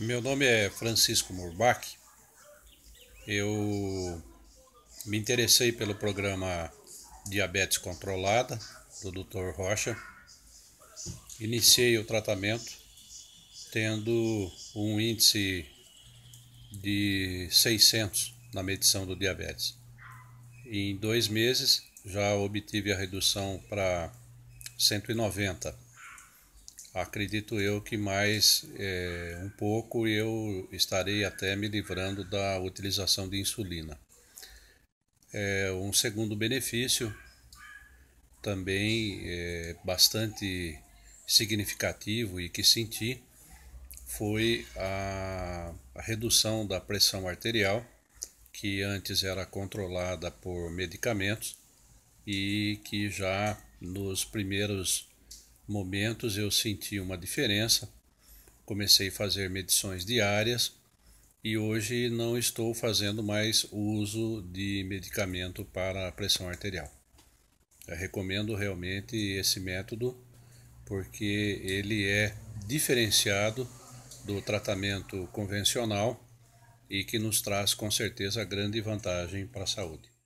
Meu nome é Francisco Murbach. Eu me interessei pelo programa Diabetes Controlada do Dr. Rocha. Iniciei o tratamento tendo um índice de 600 na medição do diabetes. Em dois meses já obtive a redução para 190 acredito eu que mais é, um pouco eu estarei até me livrando da utilização de insulina. É, um segundo benefício, também é, bastante significativo e que senti, foi a, a redução da pressão arterial, que antes era controlada por medicamentos e que já nos primeiros momentos eu senti uma diferença. Comecei a fazer medições diárias e hoje não estou fazendo mais uso de medicamento para a pressão arterial. Eu recomendo realmente esse método porque ele é diferenciado do tratamento convencional e que nos traz com certeza grande vantagem para a saúde.